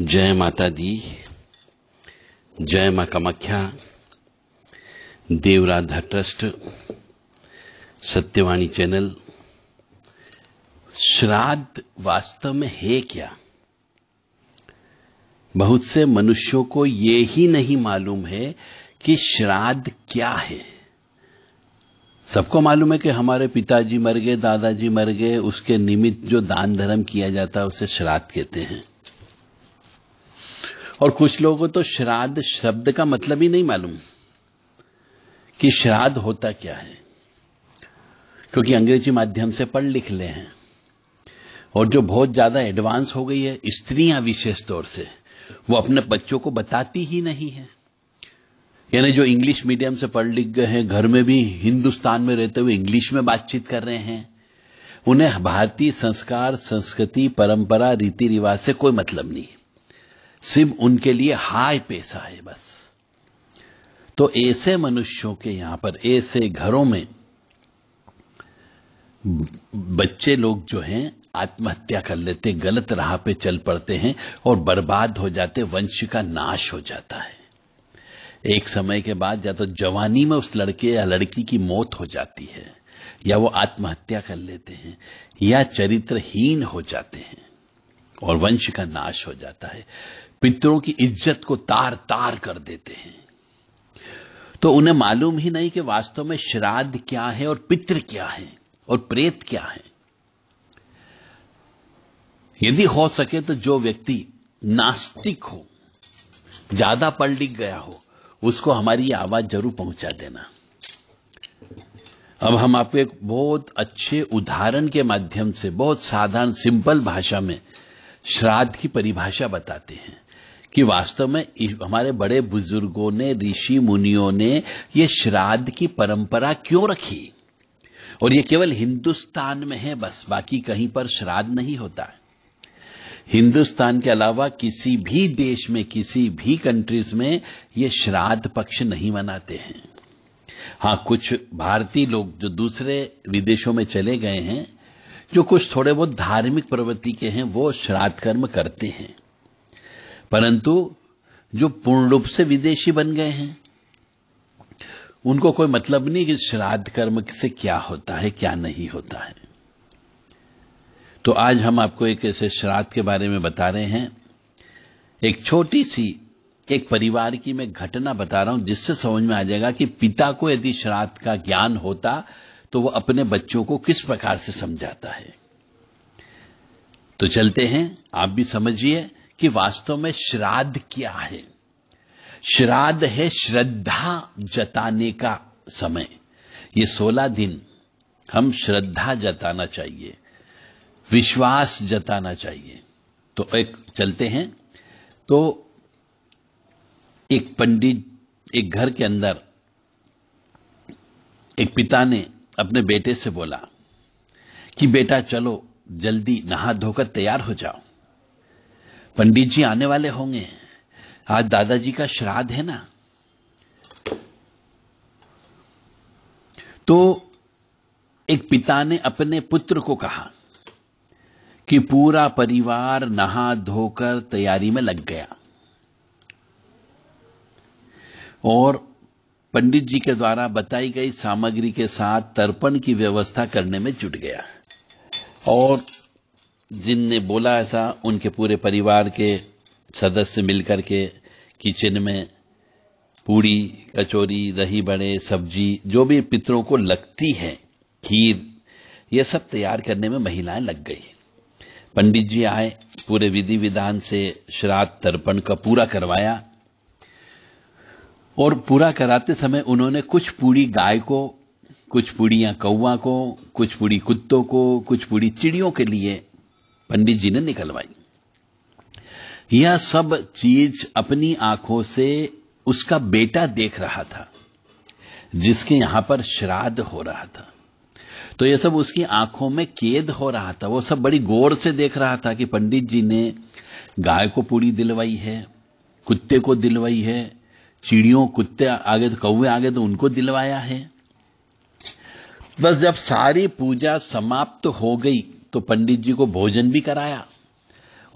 जय माता दी जय मां कामाख्या देवराधा ट्रस्ट सत्यवाणी चैनल श्राद्ध वास्तव में है क्या बहुत से मनुष्यों को ये ही नहीं मालूम है कि श्राद्ध क्या है सबको मालूम है कि हमारे पिताजी मर गए दादाजी मर गए उसके निमित्त जो दान धर्म किया जाता है उसे श्राद्ध कहते हैं और कुछ लोगों को तो श्राद्ध शब्द का मतलब ही नहीं मालूम कि श्राद्ध होता क्या है क्योंकि अंग्रेजी माध्यम से पढ़ लिख ले हैं और जो बहुत ज्यादा एडवांस हो गई है स्त्रियां विशेष तौर से वो अपने बच्चों को बताती ही नहीं है यानी जो इंग्लिश मीडियम से पढ़ लिख गए हैं घर में भी हिंदुस्तान में रहते हुए इंग्लिश में बातचीत कर रहे हैं उन्हें भारतीय संस्कार संस्कृति परंपरा रीति रिवाज से कोई मतलब नहीं सिम उनके लिए हाय पैसा है बस तो ऐसे मनुष्यों के यहां पर ऐसे घरों में बच्चे लोग जो हैं आत्महत्या कर लेते गलत राह पे चल पड़ते हैं और बर्बाद हो जाते वंश का नाश हो जाता है एक समय के बाद या तो जवानी में उस लड़के या लड़की की मौत हो जाती है या वो आत्महत्या कर लेते हैं या चरित्रहीन हो जाते हैं और वंश का नाश हो जाता है पितरों की इज्जत को तार तार कर देते हैं तो उन्हें मालूम ही नहीं कि वास्तव में श्राद्ध क्या है और पितृ क्या है और प्रेत क्या है यदि हो सके तो जो व्यक्ति नास्तिक हो ज्यादा लिख गया हो उसको हमारी आवाज जरूर पहुंचा देना अब हम आपको एक बहुत अच्छे उदाहरण के माध्यम से बहुत साधारण सिंपल भाषा में श्राद्ध की परिभाषा बताते हैं कि वास्तव में हमारे बड़े बुजुर्गों ने ऋषि मुनियों ने यह श्राद्ध की परंपरा क्यों रखी और यह केवल हिंदुस्तान में है बस बाकी कहीं पर श्राद्ध नहीं होता है हिंदुस्तान के अलावा किसी भी देश में किसी भी कंट्रीज में ये श्राद्ध पक्ष नहीं मनाते हैं हां कुछ भारतीय लोग जो दूसरे विदेशों में चले गए हैं जो कुछ थोड़े बहुत धार्मिक प्रवृत्ति के हैं वो श्राद्ध कर्म करते हैं परंतु जो पूर्ण रूप से विदेशी बन गए हैं उनको कोई मतलब नहीं कि श्राद्ध कर्म से क्या होता है क्या नहीं होता है तो आज हम आपको एक ऐसे श्राद्ध के बारे में बता रहे हैं एक छोटी सी एक परिवार की मैं घटना बता रहा हूं जिससे समझ में आ जाएगा कि पिता को यदि श्राद्ध का ज्ञान होता तो वह अपने बच्चों को किस प्रकार से समझाता है तो चलते हैं आप भी समझिए कि वास्तव में श्राद्ध क्या है श्राद्ध है श्रद्धा जताने का समय ये सोलह दिन हम श्रद्धा जताना चाहिए विश्वास जताना चाहिए तो एक चलते हैं तो एक पंडित एक घर के अंदर एक पिता ने अपने बेटे से बोला कि बेटा चलो जल्दी नहा धोकर तैयार हो जाओ पंडित जी आने वाले होंगे आज दादाजी का श्राद्ध है ना तो एक पिता ने अपने पुत्र को कहा कि पूरा परिवार नहा धोकर तैयारी में लग गया और पंडित जी के द्वारा बताई गई सामग्री के साथ तर्पण की व्यवस्था करने में जुट गया और जिनने बोला ऐसा उनके पूरे परिवार के सदस्य मिलकर के किचन में पूड़ी कचौरी दही बड़े सब्जी जो भी पितरों को लगती है खीर ये सब तैयार करने में महिलाएं लग गई पंडित जी आए पूरे विधि विधान से श्राद्ध तर्पण का पूरा करवाया और पूरा कराते समय उन्होंने कुछ पूड़ी गाय को कुछ पूड़ियां कौआ को कुछ पूड़ी कुत्तों को कुछ पूड़ी चिड़ियों के लिए पंडित जी ने निकलवाई यह सब चीज अपनी आंखों से उसका बेटा देख रहा था जिसके यहां पर श्राद्ध हो रहा था तो यह सब उसकी आंखों में कैद हो रहा था वो सब बड़ी गौर से देख रहा था कि पंडित जी ने गाय को पूरी दिलवाई है कुत्ते को दिलवाई है चिड़ियों कुत्ते आगे तो कौए आगे तो उनको दिलवाया है बस जब सारी पूजा समाप्त तो हो गई तो पंडित जी को भोजन भी कराया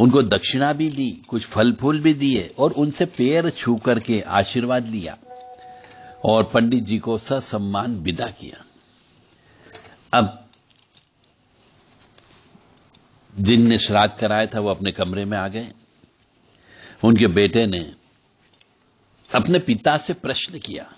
उनको दक्षिणा भी दी कुछ फल फूल भी दिए और उनसे पैर छू करके आशीर्वाद लिया और पंडित जी को ससम्मान विदा किया अब जिनने श्राद्ध कराया था वो अपने कमरे में आ गए उनके बेटे ने अपने पिता से प्रश्न किया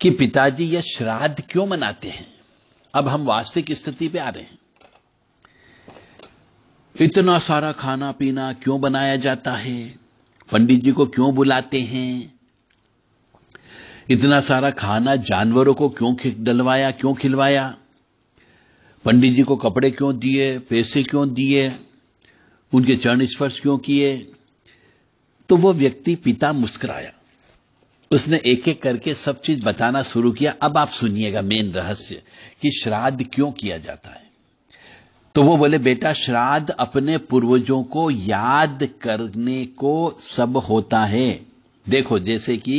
कि पिताजी यह श्राद्ध क्यों मनाते हैं अब हम वास्तविक स्थिति पे आ रहे हैं इतना सारा खाना पीना क्यों बनाया जाता है पंडित जी को क्यों बुलाते हैं इतना सारा खाना जानवरों को क्यों डलवाया क्यों खिलवाया पंडित जी को कपड़े क्यों दिए पैसे क्यों दिए उनके चरण स्पर्श क्यों किए तो वह व्यक्ति पिता मुस्कुराया उसने एक एक करके सब चीज बताना शुरू किया अब आप सुनिएगा मेन रहस्य कि श्राद्ध क्यों किया जाता है तो वो बोले बेटा श्राद्ध अपने पूर्वजों को याद करने को सब होता है देखो जैसे कि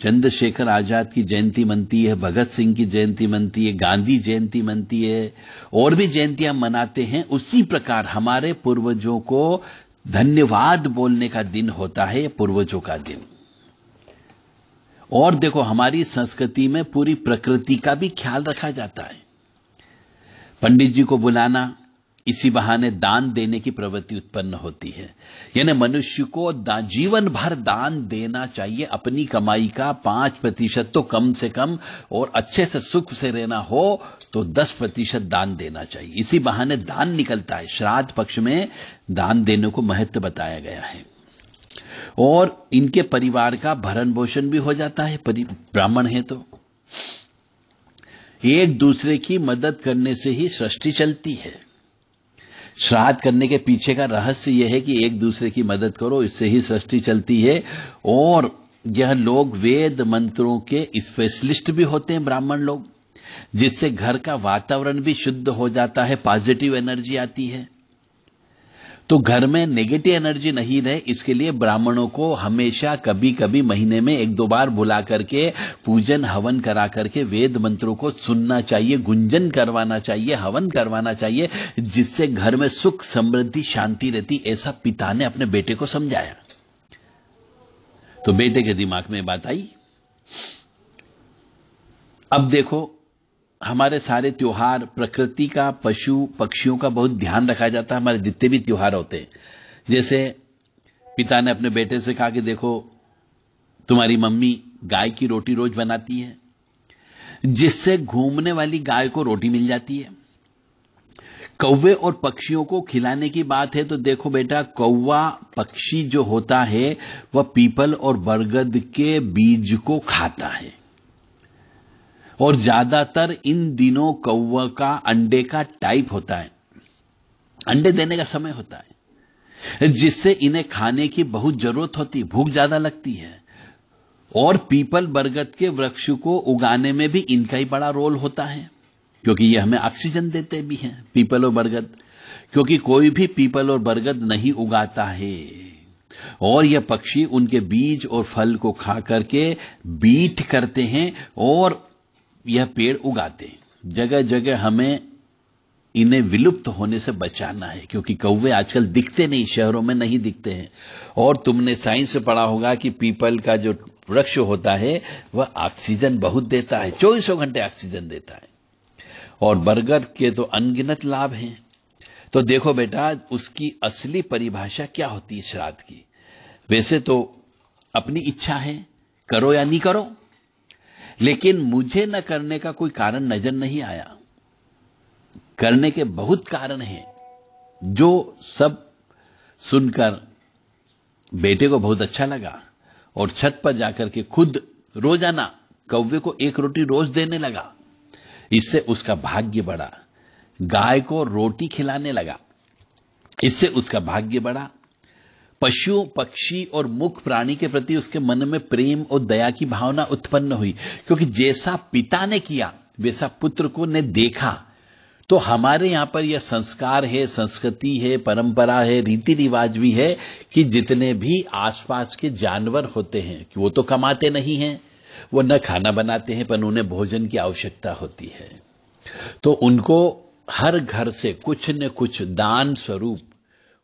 चंद्रशेखर आजाद की जयंती मनती है भगत सिंह की जयंती मनती है गांधी जयंती मनती है और भी जयंतियां मनाते हैं उसी प्रकार हमारे पूर्वजों को धन्यवाद बोलने का दिन होता है पूर्वजों का दिन और देखो हमारी संस्कृति में पूरी प्रकृति का भी ख्याल रखा जाता है पंडित जी को बुलाना इसी बहाने दान देने की प्रवृत्ति उत्पन्न होती है यानी मनुष्य को जीवन भर दान देना चाहिए अपनी कमाई का पांच प्रतिशत तो कम से कम और अच्छे से सुख से रहना हो तो दस प्रतिशत दान देना चाहिए इसी बहाने दान निकलता है श्राद्ध पक्ष में दान देने को महत्व बताया गया है और इनके परिवार का भरण पोषण भी हो जाता है ब्राह्मण है तो एक दूसरे की मदद करने से ही सृष्टि चलती है श्राद्ध करने के पीछे का रहस्य यह है कि एक दूसरे की मदद करो इससे ही सृष्टि चलती है और यह लोग वेद मंत्रों के स्पेशलिस्ट भी होते हैं ब्राह्मण लोग जिससे घर का वातावरण भी शुद्ध हो जाता है पॉजिटिव एनर्जी आती है तो घर में नेगेटिव एनर्जी नहीं रहे इसके लिए ब्राह्मणों को हमेशा कभी कभी महीने में एक दो बार बुला करके पूजन हवन करा करके वेद मंत्रों को सुनना चाहिए गुंजन करवाना चाहिए हवन करवाना चाहिए जिससे घर में सुख समृद्धि शांति रहती ऐसा पिता ने अपने बेटे को समझाया तो बेटे के दिमाग में बात आई अब देखो हमारे सारे त्यौहार प्रकृति का पशु पक्षियों का बहुत ध्यान रखा जाता है हमारे जितने भी त्यौहार होते हैं जैसे पिता ने अपने बेटे से कहा कि देखो तुम्हारी मम्मी गाय की रोटी रोज बनाती है जिससे घूमने वाली गाय को रोटी मिल जाती है कौवे और पक्षियों को खिलाने की बात है तो देखो बेटा कौवा पक्षी जो होता है वह पीपल और बरगद के बीज को खाता है और ज्यादातर इन दिनों कौवा का अंडे का टाइप होता है अंडे देने का समय होता है जिससे इन्हें खाने की बहुत जरूरत होती भूख ज्यादा लगती है और पीपल बरगद के वृक्ष को उगाने में भी इनका ही बड़ा रोल होता है क्योंकि ये हमें ऑक्सीजन देते भी हैं पीपल और बरगद क्योंकि कोई भी पीपल और बरगद नहीं उगाता है और यह पक्षी उनके बीज और फल को खा करके बीट करते हैं और यह पेड़ उगाते हैं जगह जगह हमें इन्हें विलुप्त होने से बचाना है क्योंकि कौवे आजकल दिखते नहीं शहरों में नहीं दिखते हैं और तुमने साइंस से पढ़ा होगा कि पीपल का जो वृक्ष होता है वह ऑक्सीजन बहुत देता है चौबीसों घंटे ऑक्सीजन देता है और बर्गर के तो अनगिनत लाभ हैं तो देखो बेटा उसकी असली परिभाषा क्या होती है श्राद्ध की वैसे तो अपनी इच्छा है करो या नहीं करो लेकिन मुझे न करने का कोई कारण नजर नहीं आया करने के बहुत कारण हैं जो सब सुनकर बेटे को बहुत अच्छा लगा और छत पर जाकर के खुद रोजाना कौवे को एक रोटी रोज देने लगा इससे उसका भाग्य बढ़ा गाय को रोटी खिलाने लगा इससे उसका भाग्य बढ़ा पशु पक्षी और मुख प्राणी के प्रति उसके मन में प्रेम और दया की भावना उत्पन्न हुई क्योंकि जैसा पिता ने किया वैसा पुत्र को ने देखा तो हमारे यहां पर यह संस्कार है संस्कृति है परंपरा है रीति रिवाज भी है कि जितने भी आसपास के जानवर होते हैं कि वो तो कमाते नहीं हैं वो न खाना बनाते हैं पर उन्हें भोजन की आवश्यकता होती है तो उनको हर घर से कुछ न कुछ दान स्वरूप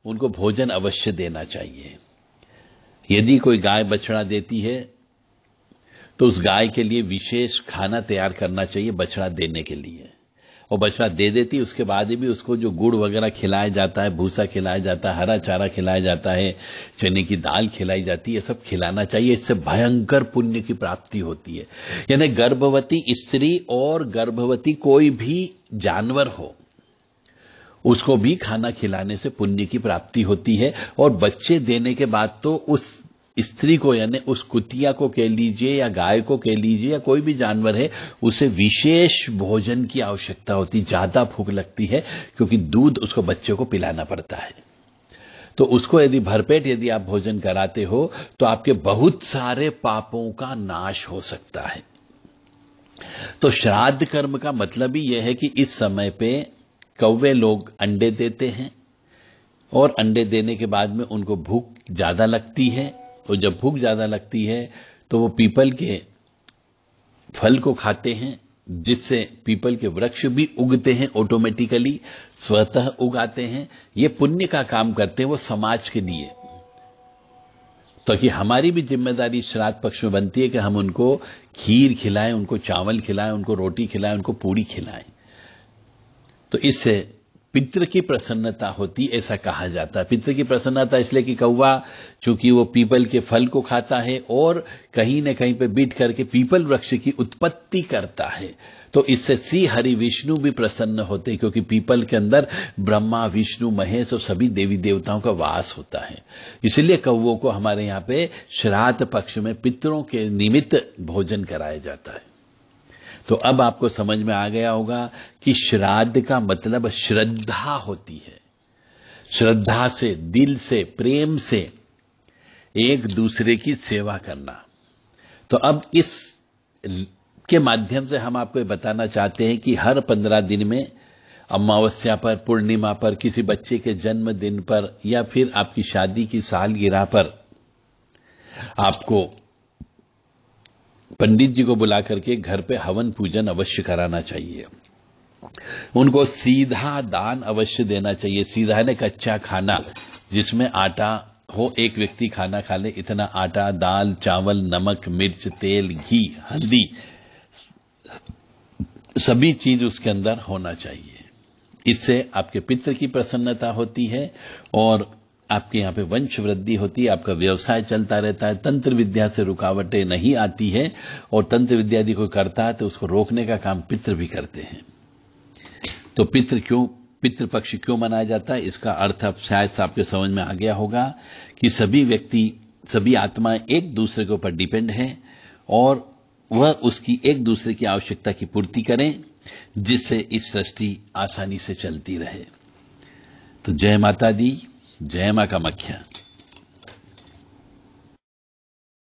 उनको भोजन अवश्य देना चाहिए यदि कोई गाय बछड़ा देती है तो उस गाय के लिए विशेष खाना तैयार करना चाहिए बछड़ा देने के लिए और बछड़ा दे देती उसके बाद भी उसको जो गुड़ वगैरह खिलाया जाता है भूसा खिलाया जाता है हरा चारा खिलाया जाता है चने की दाल खिलाई जाती है सब खिलाना चाहिए इससे भयंकर पुण्य की प्राप्ति होती है यानी गर्भवती स्त्री और गर्भवती कोई भी जानवर हो उसको भी खाना खिलाने से पुण्य की प्राप्ति होती है और बच्चे देने के बाद तो उस स्त्री को यानी उस कुतिया को कह लीजिए या गाय को कह लीजिए या कोई भी जानवर है उसे विशेष भोजन की आवश्यकता होती ज्यादा भूख लगती है क्योंकि दूध उसको बच्चे को पिलाना पड़ता है तो उसको यदि भरपेट यदि आप भोजन कराते हो तो आपके बहुत सारे पापों का नाश हो सकता है तो श्राद्ध कर्म का मतलब ही यह है कि इस समय पे कौवे लोग अंडे देते हैं और अंडे देने के बाद में उनको भूख ज़्यादा लगती है और तो जब भूख ज़्यादा लगती है तो वो पीपल के फल को खाते हैं जिससे पीपल के वृक्ष भी उगते हैं ऑटोमेटिकली स्वतः उगाते हैं ये पुण्य का काम करते हैं वो समाज के लिए तो कि हमारी भी जिम्मेदारी श्राद्ध पक्ष में बनती है कि हम उनको खीर खिलाएं उनको चावल खिलाएं उनको रोटी खिलाएं उनको पूड़ी खिलाएं तो इससे पितृ की प्रसन्नता होती ऐसा कहा जाता है पितृ की प्रसन्नता इसलिए कि कौवा चूंकि वो पीपल के फल को खाता है और कहीं न कहीं पे बीट करके पीपल वृक्ष की उत्पत्ति करता है तो इससे श्री हरि विष्णु भी प्रसन्न होते क्योंकि पीपल के अंदर ब्रह्मा विष्णु महेश और सभी देवी देवताओं का वास होता है इसलिए कौवों को हमारे यहां पे श्राद्ध पक्ष में पितरों के निमित्त भोजन कराया जाता है तो अब आपको समझ में आ गया होगा कि श्राद्ध का मतलब श्रद्धा होती है श्रद्धा से दिल से प्रेम से एक दूसरे की सेवा करना तो अब इस के माध्यम से हम आपको बताना चाहते हैं कि हर पंद्रह दिन में अमावस्या पर पूर्णिमा पर किसी बच्चे के जन्मदिन पर या फिर आपकी शादी की सालगिरह पर आपको पंडित जी को बुला करके घर पे हवन पूजन अवश्य कराना चाहिए उनको सीधा दान अवश्य देना चाहिए सीधा ने कच्चा खाना जिसमें आटा हो एक व्यक्ति खाना खा ले इतना आटा दाल चावल नमक मिर्च तेल घी हल्दी सभी चीज उसके अंदर होना चाहिए इससे आपके पित्र की प्रसन्नता होती है और आपके यहां पे वंश वृद्धि होती है आपका व्यवसाय चलता रहता है तंत्र विद्या से रुकावटें नहीं आती है और तंत्र विद्या यदि कोई करता है तो उसको रोकने का काम पितृ भी करते हैं तो पितृ क्यों पितृ पक्ष क्यों मनाया जाता है इसका अर्थ अब शायद आपके समझ में आ गया होगा कि सभी व्यक्ति सभी आत्माएं एक दूसरे के ऊपर डिपेंड है और वह उसकी एक दूसरे की आवश्यकता की पूर्ति करें जिससे इस सृष्टि आसानी से चलती रहे तो जय माता दी जय मां कामाख्या